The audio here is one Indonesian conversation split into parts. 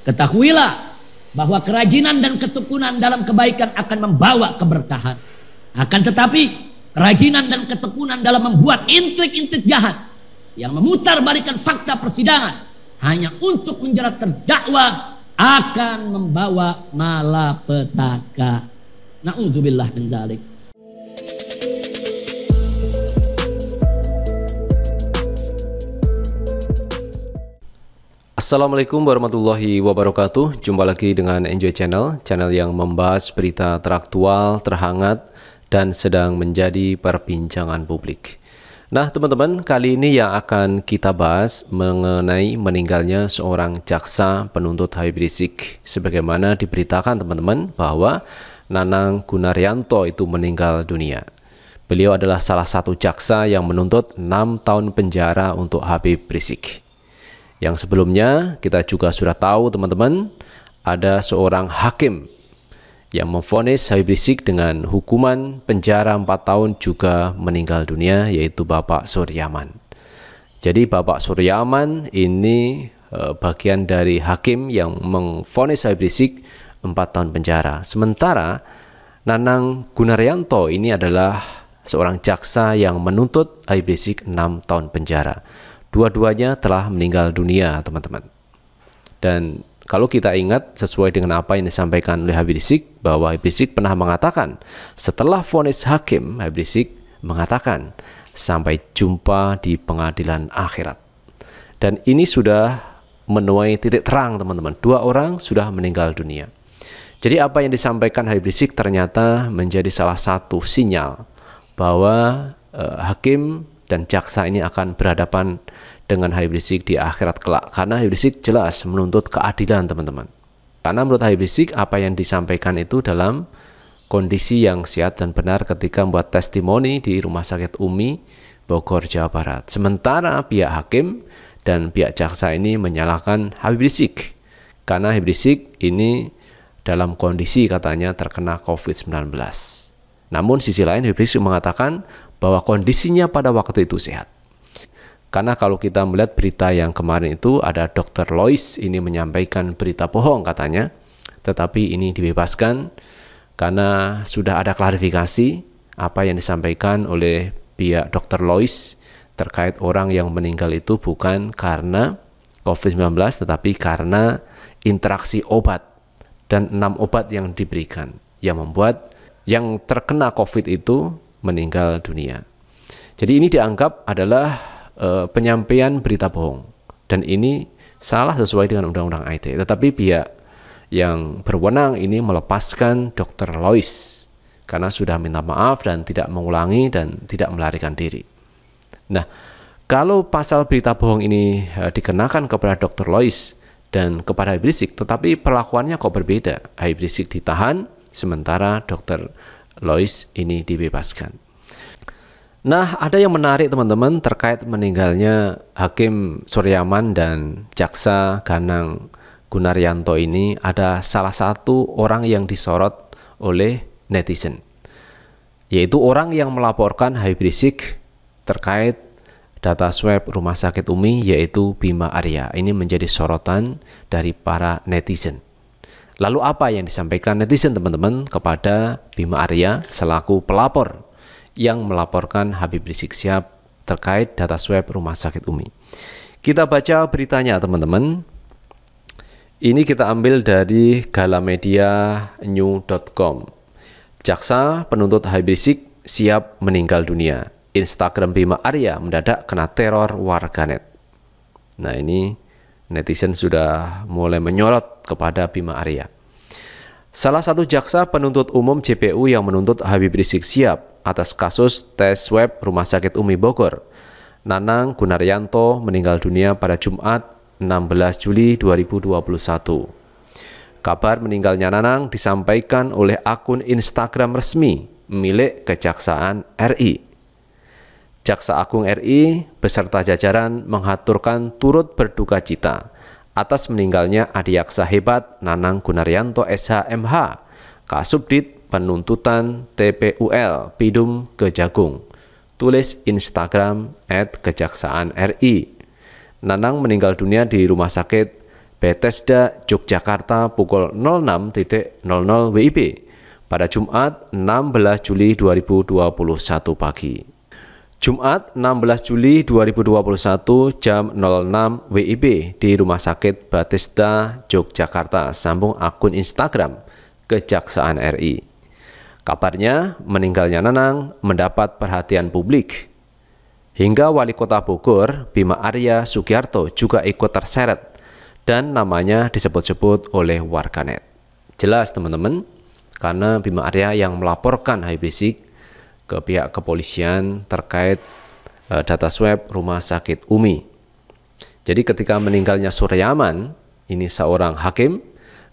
Ketahuilah bahwa kerajinan dan ketekunan dalam kebaikan akan membawa keberkahan. Akan tetapi kerajinan dan ketekunan dalam membuat intrik-intrik jahat yang memutar balikan fakta persidangan hanya untuk menjerat terdakwa akan membawa malapetaka. Na'udzubillah min Assalamualaikum warahmatullahi wabarakatuh. Jumpa lagi dengan Enjoy Channel, channel yang membahas berita teraktual, terhangat, dan sedang menjadi perbincangan publik. Nah, teman-teman, kali ini yang akan kita bahas mengenai meninggalnya seorang jaksa penuntut Habib Rizik. Sebagaimana diberitakan teman-teman bahwa Nanang Gunaryanto itu meninggal dunia. Beliau adalah salah satu jaksa yang menuntut 6 tahun penjara untuk Habib Rizik. Yang sebelumnya kita juga sudah tahu teman-teman, ada seorang hakim yang memfonis Habib Rizik dengan hukuman penjara 4 tahun juga meninggal dunia yaitu Bapak Suryaman. Jadi Bapak Suryaman ini eh, bagian dari hakim yang memfonis Habib Rizik 4 tahun penjara. Sementara Nanang Gunaryanto ini adalah seorang jaksa yang menuntut Habib Rizik 6 tahun penjara. Dua-duanya telah meninggal dunia, teman-teman. Dan kalau kita ingat sesuai dengan apa yang disampaikan oleh Habib Rizik bahwa Habib Rizik pernah mengatakan setelah vonis hakim Habib Rizik mengatakan sampai jumpa di pengadilan akhirat. Dan ini sudah menuai titik terang teman-teman. Dua orang sudah meninggal dunia. Jadi apa yang disampaikan Habib Rizik ternyata menjadi salah satu sinyal bahwa eh, hakim dan jaksa ini akan berhadapan dengan Habib Rizik di akhirat kelak karena Habib Rizik jelas menuntut keadilan teman-teman karena menurut Habib Rizik apa yang disampaikan itu dalam kondisi yang sehat dan benar ketika membuat testimoni di Rumah Sakit Umi Bogor Jawa Barat sementara pihak hakim dan pihak jaksa ini menyalahkan Habib Rizik karena Habib Rizik ini dalam kondisi katanya terkena COVID-19. Namun sisi lain Habib Rizik mengatakan bahwa kondisinya pada waktu itu sehat. Karena kalau kita melihat berita yang kemarin itu ada Dr. Lois ini menyampaikan berita bohong katanya, tetapi ini dibebaskan karena sudah ada klarifikasi apa yang disampaikan oleh pihak Dr. Lois terkait orang yang meninggal itu bukan karena COVID-19 tetapi karena interaksi obat dan enam obat yang diberikan yang membuat yang terkena COVID itu meninggal dunia. Jadi ini dianggap adalah uh, penyampaian berita bohong dan ini salah sesuai dengan undang-undang IT. Tetapi pihak yang berwenang ini melepaskan Dr. Lois karena sudah minta maaf dan tidak mengulangi dan tidak melarikan diri. Nah, kalau pasal berita bohong ini uh, dikenakan kepada Dr. Lois dan kepada Habib tetapi perlakuannya kok berbeda. Habib ditahan, sementara Dr. Lois ini dibebaskan. Nah, ada yang menarik teman-teman terkait meninggalnya Hakim Suryaman dan Jaksa Ganang Gunaryanto ini ada salah satu orang yang disorot oleh netizen yaitu orang yang melaporkan Habib Rizik terkait data swab rumah sakit Umi yaitu Bima Arya. Ini menjadi sorotan dari para netizen. Lalu apa yang disampaikan netizen teman-teman kepada Bima Arya selaku pelapor yang melaporkan Habib Rizik Sihab terkait data swab Rumah Sakit Umi. Kita baca beritanya teman-teman. Ini kita ambil dari galamedianew.com. Jaksa penuntut Habib Rizik siap meninggal dunia. Instagram Bima Arya mendadak kena teror warganet. Nah ini netizen sudah mulai menyorot kepada Bima Arya. Salah satu jaksa penuntut umum JPU yang menuntut Habib Rizik Siap atas kasus tes swab Rumah Sakit Umi Bogor. Nanang Gunaryanto meninggal dunia pada Jumat 16 Juli 2021. Kabar meninggalnya Nanang disampaikan oleh akun Instagram resmi milik Kejaksaan RI. Jaksa Agung RI beserta jajaran menghaturkan turut berduka cita atas meninggalnya adiaksa hebat Nanang Gunaryanto SHMH, Kasubdit Penuntutan TPUL Pidum Kejagung. Tulis Instagram at Kejaksaan RI. Nanang meninggal dunia di Rumah Sakit Bethesda, Yogyakarta pukul 06.00 WIB pada Jumat 16 Juli 2021 pagi. Jumat 16 Juli 2021 jam 06 WIB di Rumah Sakit Batista, Yogyakarta, sambung akun Instagram Kejaksaan RI. Kabarnya meninggalnya Nanang mendapat perhatian publik. Hingga Wali Kota Bogor, Bima Arya Sugiarto juga ikut terseret dan namanya disebut-sebut oleh warganet. Jelas teman-teman, karena Bima Arya yang melaporkan Habib Rizik ke pihak kepolisian terkait uh, data swab rumah sakit Umi. Jadi ketika meninggalnya Suryaman, ini seorang hakim,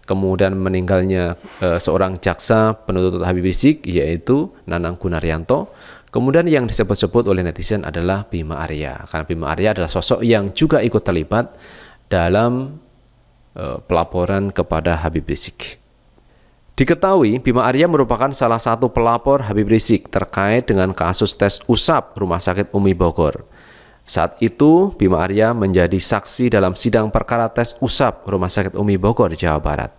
kemudian meninggalnya uh, seorang jaksa penuntut Habib Rizik yaitu Nanang Gunaryanto, kemudian yang disebut-sebut oleh netizen adalah Bima Arya. Karena Bima Arya adalah sosok yang juga ikut terlibat dalam uh, pelaporan kepada Habib Rizik. Diketahui Bima Arya merupakan salah satu pelapor Habib Rizik terkait dengan kasus tes usap Rumah Sakit Umi Bogor. Saat itu Bima Arya menjadi saksi dalam sidang perkara tes usap Rumah Sakit Umi Bogor, Jawa Barat.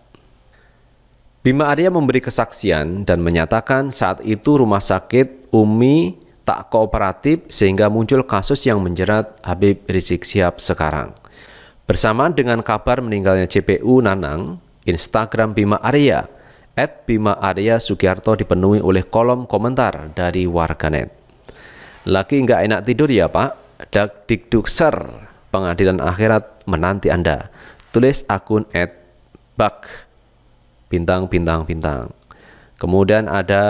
Bima Arya memberi kesaksian dan menyatakan saat itu rumah sakit Umi tak kooperatif sehingga muncul kasus yang menjerat Habib Rizik siap sekarang. Bersamaan dengan kabar meninggalnya CPU Nanang, Instagram Bima Arya at Bima Arya Sugiarto dipenuhi oleh kolom komentar dari warganet. Lagi nggak enak tidur ya pak? Dak dikduk ser, pengadilan akhirat menanti Anda. Tulis akun at Bak, bintang, bintang, bintang. Kemudian ada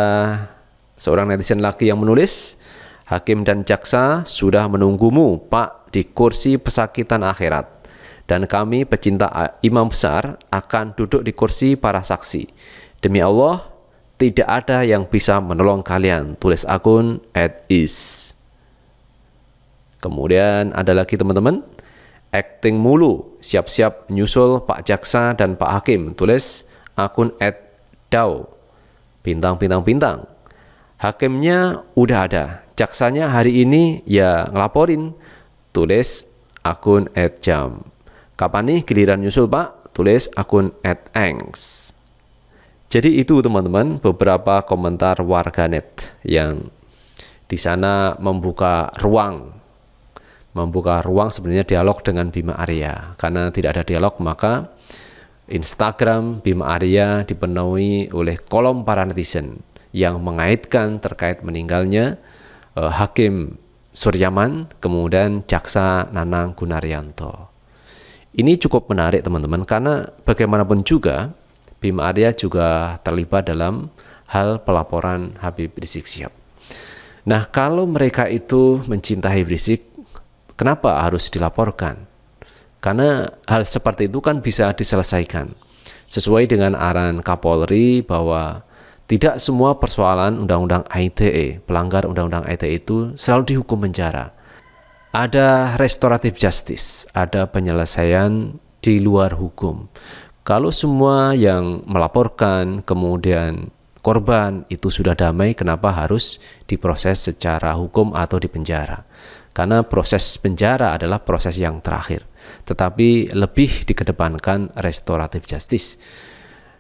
seorang netizen lagi yang menulis, Hakim dan Jaksa sudah menunggumu, Pak, di kursi pesakitan akhirat dan kami pecinta imam besar akan duduk di kursi para saksi. Demi Allah, tidak ada yang bisa menolong kalian. Tulis akun at is. Kemudian ada lagi teman-teman, acting mulu, siap-siap nyusul Pak Jaksa dan Pak Hakim. Tulis akun at dao. Bintang, bintang, bintang. Hakimnya udah ada, jaksanya hari ini ya ngelaporin. Tulis akun at jam. Kapan nih giliran nyusul pak? Tulis akun at angst. Jadi itu teman-teman beberapa komentar warganet yang di sana membuka ruang membuka ruang sebenarnya dialog dengan Bima Arya. Karena tidak ada dialog maka Instagram Bima Arya dipenuhi oleh kolom para netizen yang mengaitkan terkait meninggalnya eh, Hakim Suryaman, kemudian Jaksa Nanang Gunaryanto. Ini cukup menarik teman-teman karena bagaimanapun juga Bima Arya juga terlibat dalam hal pelaporan Habib Rizik Sihab. Nah, kalau mereka itu mencintai Rizik, kenapa harus dilaporkan? Karena hal seperti itu kan bisa diselesaikan. Sesuai dengan arahan Kapolri bahwa tidak semua persoalan Undang-Undang ITE, pelanggar Undang-Undang ITE itu selalu dihukum penjara. Ada restoratif justice, ada penyelesaian di luar hukum. Kalau semua yang melaporkan kemudian korban itu sudah damai, kenapa harus diproses secara hukum atau dipenjara? Karena proses penjara adalah proses yang terakhir, tetapi lebih dikedepankan restoratif justice.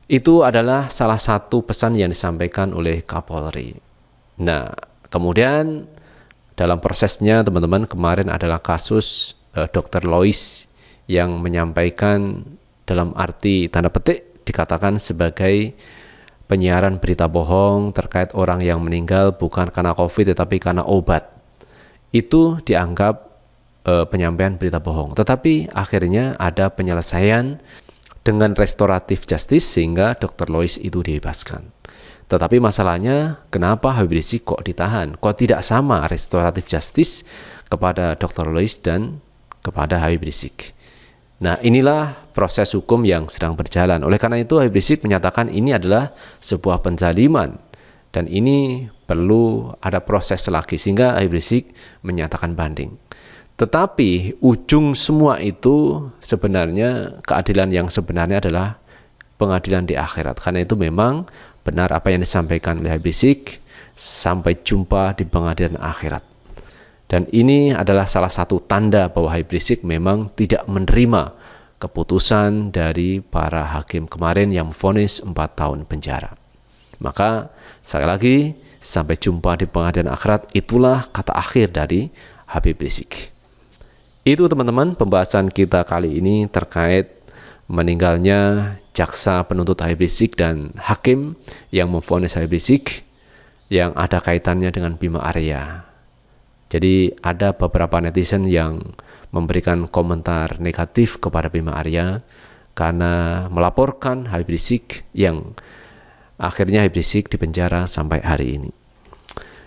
Itu adalah salah satu pesan yang disampaikan oleh Kapolri. Nah, kemudian dalam prosesnya teman-teman kemarin adalah kasus uh, eh, Dr. Lois yang menyampaikan dalam arti tanda petik dikatakan sebagai penyiaran berita bohong terkait orang yang meninggal bukan karena COVID tetapi karena obat. Itu dianggap e, penyampaian berita bohong. Tetapi akhirnya ada penyelesaian dengan restoratif justice sehingga Dr. Lois itu dibebaskan. Tetapi masalahnya kenapa Habib Rizik kok ditahan? Kok tidak sama restoratif justice kepada Dr. Lois dan kepada Habib Rizik? Nah, inilah proses hukum yang sedang berjalan. Oleh karena itu, Habib Rizik menyatakan ini adalah sebuah penzaliman dan ini perlu ada proses lagi sehingga Habib Rizik menyatakan banding. Tetapi ujung semua itu sebenarnya keadilan yang sebenarnya adalah pengadilan di akhirat. Karena itu memang benar apa yang disampaikan oleh Habib Rizik. Sampai jumpa di pengadilan akhirat. Dan ini adalah salah satu tanda bahwa Habib Rizik memang tidak menerima keputusan dari para hakim kemarin yang vonis 4 tahun penjara. Maka sekali lagi sampai jumpa di pengadilan akhirat itulah kata akhir dari Habib Rizik. Itu teman-teman pembahasan kita kali ini terkait meninggalnya jaksa penuntut Habib Rizik dan hakim yang memvonis Habib Rizik yang ada kaitannya dengan Bima Arya jadi ada beberapa netizen yang memberikan komentar negatif kepada Bima Arya karena melaporkan Habib Rizik yang akhirnya Habib Rizik dipenjara sampai hari ini.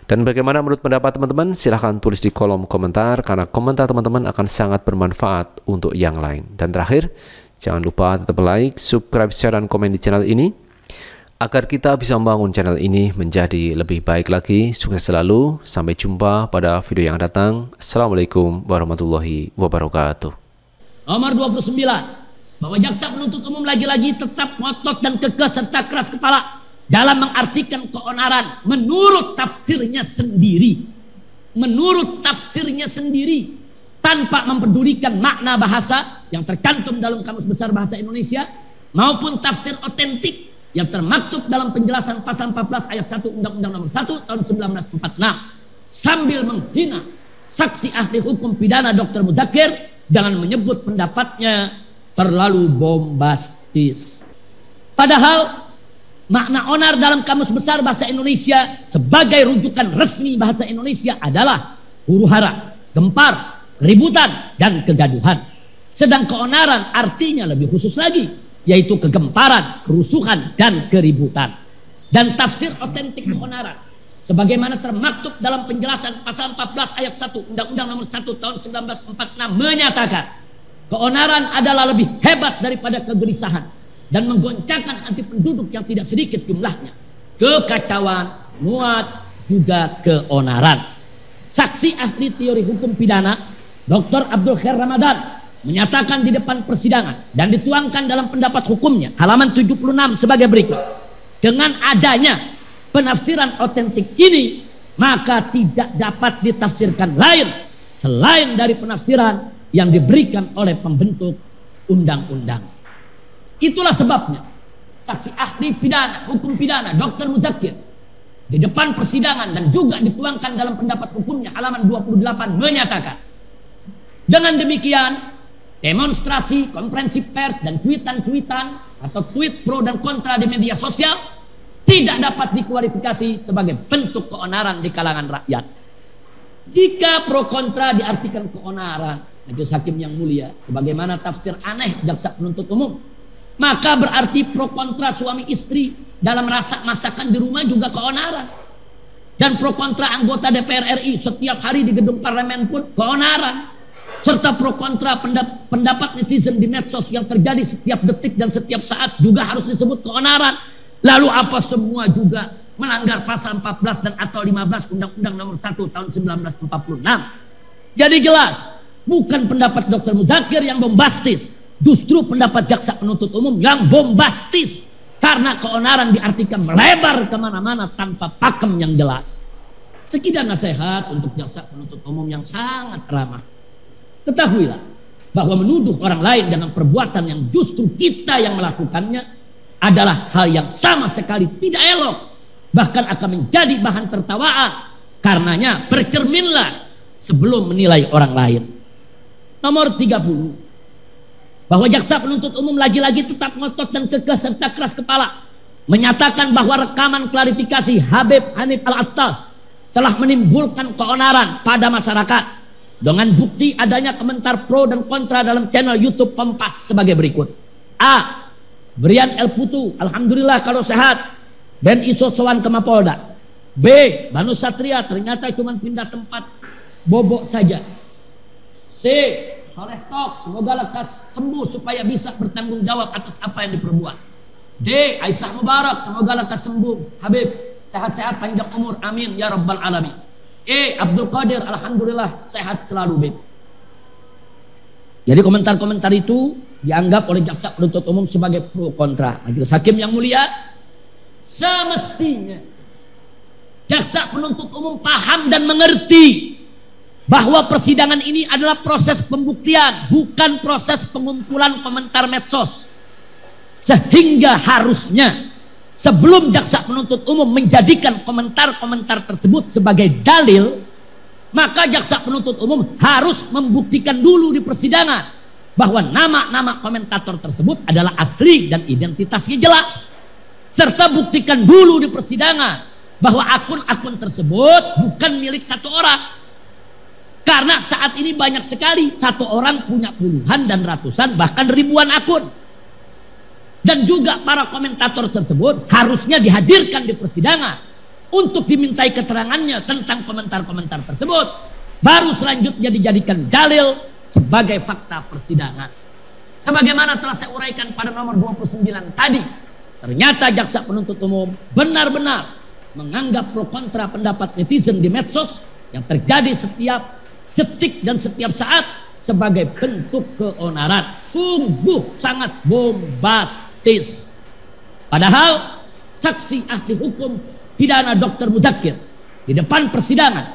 Dan bagaimana menurut pendapat teman-teman? Silahkan tulis di kolom komentar karena komentar teman-teman akan sangat bermanfaat untuk yang lain. Dan terakhir, jangan lupa tetap like, subscribe, share, dan komen di channel ini Agar kita bisa membangun channel ini menjadi lebih baik lagi, sukses selalu. Sampai jumpa pada video yang datang. Assalamualaikum warahmatullahi wabarakatuh. Nomor 29, bahwa jaksa penuntut umum lagi-lagi tetap ngotot dan kekeh serta keras kepala dalam mengartikan keonaran menurut tafsirnya sendiri. Menurut tafsirnya sendiri tanpa mempedulikan makna bahasa yang terkantum dalam Kamus Besar Bahasa Indonesia maupun tafsir otentik yang termaktub dalam penjelasan pasal 14 ayat 1 Undang-Undang Nomor 1 tahun 1946 sambil menghina saksi ahli hukum pidana Dr. Mudakir dengan menyebut pendapatnya terlalu bombastis. Padahal makna onar dalam kamus besar bahasa Indonesia sebagai rujukan resmi bahasa Indonesia adalah huru hara, gempar, keributan, dan kegaduhan. Sedang keonaran artinya lebih khusus lagi yaitu kegemparan, kerusuhan dan keributan. Dan tafsir otentik keonaran sebagaimana termaktub dalam penjelasan pasal 14 ayat 1 Undang-Undang Nomor 1 Tahun 1946 menyatakan keonaran adalah lebih hebat daripada kegelisahan dan menggoncangkan anti penduduk yang tidak sedikit jumlahnya. Kekacauan muat juga keonaran. Saksi ahli teori hukum pidana Dr. Abdul Khair Ramadan menyatakan di depan persidangan dan dituangkan dalam pendapat hukumnya halaman 76 sebagai berikut dengan adanya penafsiran otentik ini maka tidak dapat ditafsirkan lain selain dari penafsiran yang diberikan oleh pembentuk undang-undang itulah sebabnya saksi ahli pidana hukum pidana dr muzakir di depan persidangan dan juga dituangkan dalam pendapat hukumnya halaman 28 menyatakan dengan demikian demonstrasi, konferensi pers, dan tweetan-tweetan atau tweet pro dan kontra di media sosial tidak dapat dikualifikasi sebagai bentuk keonaran di kalangan rakyat. Jika pro kontra diartikan keonaran, majelis hakim yang mulia, sebagaimana tafsir aneh jaksa penuntut umum, maka berarti pro kontra suami istri dalam rasa masakan di rumah juga keonaran. Dan pro kontra anggota DPR RI setiap hari di gedung parlemen pun keonaran serta pro kontra pendapat netizen di medsos yang terjadi setiap detik dan setiap saat juga harus disebut keonaran. Lalu apa semua juga melanggar pasal 14 dan atau 15 Undang-Undang Nomor 1 tahun 1946. Jadi jelas, bukan pendapat Dr. Muzakir yang bombastis, justru pendapat jaksa penuntut umum yang bombastis karena keonaran diartikan melebar kemana-mana tanpa pakem yang jelas. sekidana nasihat untuk jaksa penuntut umum yang sangat ramah Ketahuilah bahwa menuduh orang lain dengan perbuatan yang justru kita yang melakukannya adalah hal yang sama sekali tidak elok, bahkan akan menjadi bahan tertawaan. Karenanya bercerminlah sebelum menilai orang lain. Nomor 30. Bahwa jaksa penuntut umum lagi-lagi tetap ngotot dan kekeh serta keras kepala menyatakan bahwa rekaman klarifikasi Habib Hanif Al-Attas telah menimbulkan keonaran pada masyarakat dengan bukti adanya komentar pro dan kontra dalam channel YouTube Kompas sebagai berikut. A. Brian El Putu, alhamdulillah kalau sehat Ben iso Soan ke Mapolda. B. Banu Satria ternyata cuma pindah tempat bobok saja. C. Soleh Tok, semoga lekas sembuh supaya bisa bertanggung jawab atas apa yang diperbuat. D. Aisyah Mubarak, semoga lekas sembuh. Habib, sehat-sehat panjang umur. Amin ya rabbal alamin. Eh Abdul Qadir Alhamdulillah sehat selalu babe. Jadi komentar-komentar itu dianggap oleh jaksa penuntut umum sebagai pro kontra. Majelis hakim yang mulia semestinya jaksa penuntut umum paham dan mengerti bahwa persidangan ini adalah proses pembuktian, bukan proses pengumpulan komentar medsos. Sehingga harusnya sebelum jaksa penuntut umum menjadikan komentar-komentar tersebut sebagai dalil, maka jaksa penuntut umum harus membuktikan dulu di persidangan bahwa nama-nama komentator tersebut adalah asli dan identitasnya jelas. Serta buktikan dulu di persidangan bahwa akun-akun tersebut bukan milik satu orang. Karena saat ini banyak sekali satu orang punya puluhan dan ratusan bahkan ribuan akun dan juga para komentator tersebut harusnya dihadirkan di persidangan untuk dimintai keterangannya tentang komentar-komentar tersebut baru selanjutnya dijadikan dalil sebagai fakta persidangan sebagaimana telah saya uraikan pada nomor 29 tadi ternyata jaksa penuntut umum benar-benar menganggap pro kontra pendapat netizen di medsos yang terjadi setiap detik dan setiap saat sebagai bentuk keonaran. Sungguh sangat bombastis. Padahal saksi ahli hukum pidana Dr. Mudakir di depan persidangan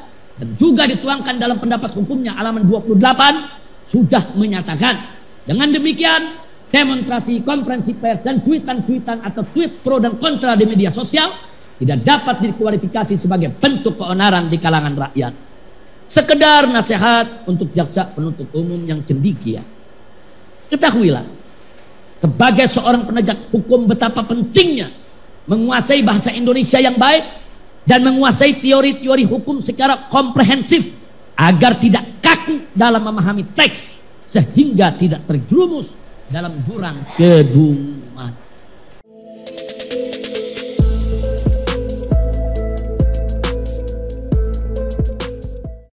dan juga dituangkan dalam pendapat hukumnya halaman 28 sudah menyatakan dengan demikian demonstrasi konferensi pers dan tweetan-tweetan atau tweet pro dan kontra di media sosial tidak dapat dikualifikasi sebagai bentuk keonaran di kalangan rakyat sekedar nasihat untuk jaksa penuntut umum yang cendikia. Ketahuilah, sebagai seorang penegak hukum betapa pentingnya menguasai bahasa Indonesia yang baik dan menguasai teori-teori hukum secara komprehensif agar tidak kaku dalam memahami teks sehingga tidak terjerumus dalam jurang kedung